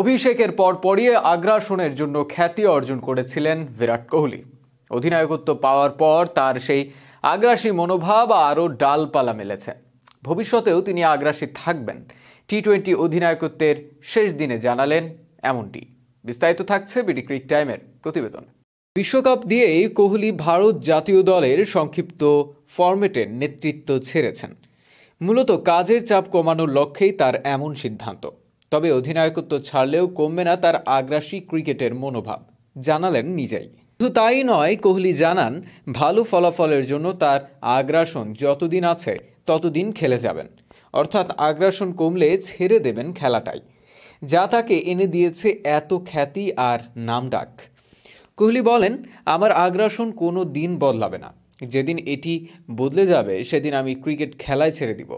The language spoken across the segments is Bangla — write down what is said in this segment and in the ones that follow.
অভিষেকের পর পরই আগ্রাসনের জন্য খ্যাতি অর্জন করেছিলেন বিরাট কোহলি অধিনায়কত্ব পাওয়ার পর তার সেই আগ্রাসী মনোভাব আরও ডালপালা মেলেছে ভবিষ্যতেও তিনি আগ্রাসী থাকবেন টি টোয়েন্টি অধিনায়কত্বের শেষ দিনে জানালেন এমনটি বিস্তারিত থাকছে বিডি ক্রিক টাইমের প্রতিবেদন বিশ্বকাপ দিয়েই কোহলি ভারত জাতীয় দলের সংক্ষিপ্ত ফরম্যাটের নেতৃত্ব ছেড়েছেন মূলত কাজের চাপ কমানোর লক্ষ্যেই তার এমন সিদ্ধান্ত তবে অধিনায়কত্ব ছাড়লেও কমবে না তার আগ্রাসী ক্রিকেটের মনোভাব জানালেন নিজেই শুধু তাই নয় কোহলি জানান ভালো ফলাফলের জন্য তার আগ্রাসন যতদিন আছে ততদিন খেলে যাবেন অর্থাৎ আগ্রাসন কমলে ছেড়ে দেবেন খেলাটাই যা তাকে এনে দিয়েছে এত খ্যাতি আর নামডাক কোহলি বলেন আমার আগ্রাসন কোনো দিন বদলাবে না যেদিন এটি বদলে যাবে সেদিন আমি ক্রিকেট খেলায় ছেড়ে দিব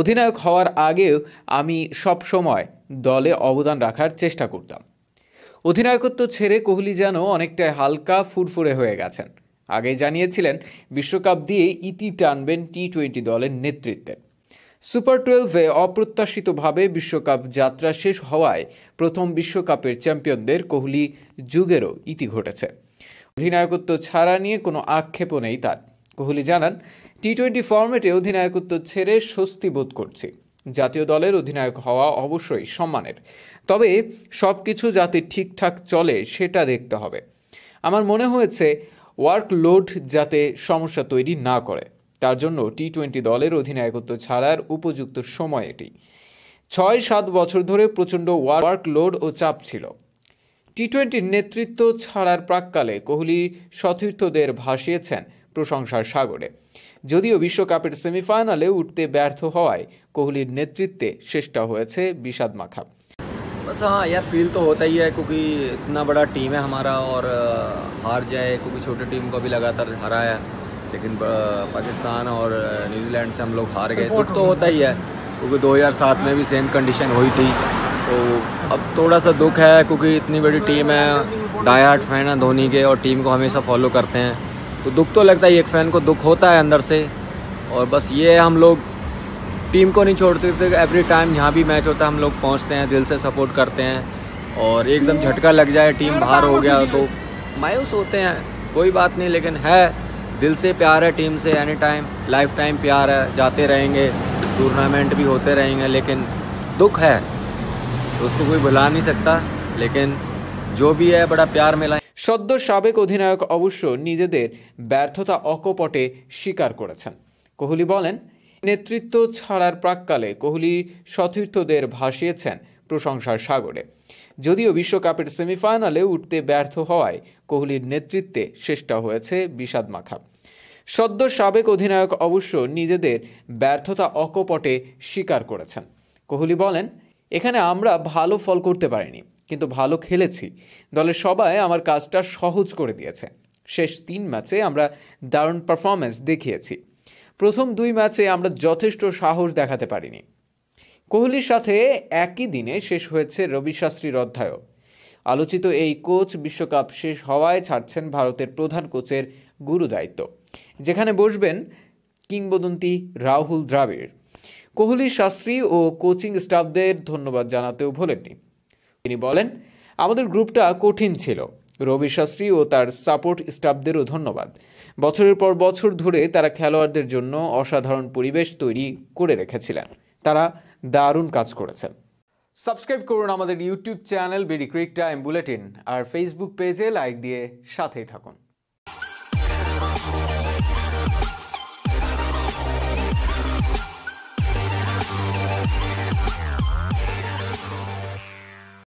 অধিনায়ক হওয়ার আগেও আমি সব সময় দলে অবদান রাখার চেষ্টা করতাম অধিনায়কত্ব ছেড়ে কোহলি যেন অনেকটাই হালকা ফুরফুরে হয়ে গেছেন আগেই জানিয়েছিলেন বিশ্বকাপ দিয়ে ইতি টানবেন টি টোয়েন্টি দলের নেতৃত্বে সুপার টুয়েলভে অপ্রত্যাশিতভাবে বিশ্বকাপ যাত্রা শেষ হওয়ায় প্রথম বিশ্বকাপের চ্যাম্পিয়নদের কোহলি যুগেরও ইতি ঘটেছে অধিনায়কত্ব ছাড়া নিয়ে কোনো আক্ষেপও নেই তার কোহলি জানান টি টোয়েন্টি ফর্মেটে অধিনায়কত্ব ছেড়ে স্বস্তি বোধ করছি জাতীয় দলের অধিনায়ক হওয়া অবশ্যই সম্মানের তবে সব কিছু যাতে ঠিকঠাক চলে সেটা দেখতে হবে আমার মনে হয়েছে ওয়ার্কলোড যাতে সমস্যা তৈরি না করে তার জন্য টি টোয়েন্টি দলের অধিনায়কত্ব ছাড়ার উপযুক্ত সময় এটি ছয় সাত বছর ধরে প্রচণ্ড ওয়ার্কলোড ও চাপ ছিল টি টোয়েন্টির নেতৃত্ব ছাড়ার প্রাককালে কোহলি সতীর্থদের ভাসিয়েছেন প্রশংসার সাগরে যদিও বিশ্বকাপের সেমিফাইনালে উঠতে ব্যর্থ হওয়ায় কোহলির নেতৃত্বে শেষটা হয়েছে বিষাদ মাখা बस हाँ यार फील तो होता ही है क्योंकि इतना बड़ा टीम है हमारा और हार जाए क्योंकि छोटी टीम को भी लगातार हरा है लेकिन पाकिस्तान और न्यूजीलैंड से हम लोग हार गए दुख तो, तो होता ही है क्योंकि 2007 में भी सेम कंडीशन हुई थी तो अब थोड़ा सा दुख है क्योंकि इतनी बड़ी टीम है डाई हार्ट फैन है धोनी के और टीम को हमेशा फॉलो करते हैं तो दुख तो लगता है एक फ़ैन को दुख होता है अंदर से और बस ये हम लोग टीम को नहीं छोड़ सकते एवरी टाइम यहाँ भी मैच होता है हम लोग पहुँचते हैं दिल से सपोर्ट करते हैं और एकदम झटका लग जाए टीम बाहर हो गया तो मायूस होते हैं कोई बात नहीं लेकिन है दिल से प्यार है टीम से एनी टाइम लाइफ टाइम प्यार है जाते रहेंगे टूर्नामेंट भी होते रहेंगे लेकिन दुख है तो उसको कोई भुला नहीं सकता लेकिन जो भी है बड़ा प्यार मिला সদ্য সাবেক অধিনায়ক অবশ্য নিজেদের ব্যর্থতা অকপটে স্বীকার করেছেন কোহলি বলেন নেতৃত্ব ছাড়ার প্রাককালে কোহলি সতীর্থদের ভাসিয়েছেন প্রশংসার সাগরে যদিও বিশ্বকাপের সেমিফাইনালে উঠতে ব্যর্থ হওয়ায় কোহলির নেতৃত্বে শেষটা হয়েছে বিষাদ মাখা সদ্য সাবেক অধিনায়ক অবশ্য নিজেদের ব্যর্থতা অকপটে স্বীকার করেছেন কোহলি বলেন এখানে আমরা ভালো ফল করতে পারিনি কিন্তু ভালো খেলেছি দলের সবাই আমার কাজটা সহজ করে দিয়েছে শেষ তিন ম্যাচে আমরা দারুণ পারফরমেন্স দেখিয়েছি প্রথম দুই ম্যাচে আমরা যথেষ্ট সাহস দেখাতে পারিনি কোহলির সাথে একই দিনে শেষ হয়েছে রবি শাস্ত্রীর অধ্যায় আলোচিত এই কোচ বিশ্বকাপ শেষ হওয়ায় ছাড়ছেন ভারতের প্রধান কোচের গুরু দায়িত্ব যেখানে বসবেন কিংবদন্তি রাহুল দ্রাবিড় কোহলি শাস্ত্রী ও কোচিং স্টাফদের ধন্যবাদ জানাতেও ভোলেননি তিনি বলেন আমাদের গ্রুপটা কঠিন ছিল রবি শাস্ত্রী ও তার সাপোর্ট স্টাফদেরও ধন্যবাদ বছরের পর বছর ধরে তারা খেলোয়াড়দের জন্য অসাধারণ পরিবেশ তৈরি করে রেখেছিলেন তারা দারুণ কাজ করেছেন সাবস্ক্রাইব করুন আমাদের YouTube channel BD cric time bulletin আর ফেসবুক পেজে লাইক দিয়ে সাথেই থাকুন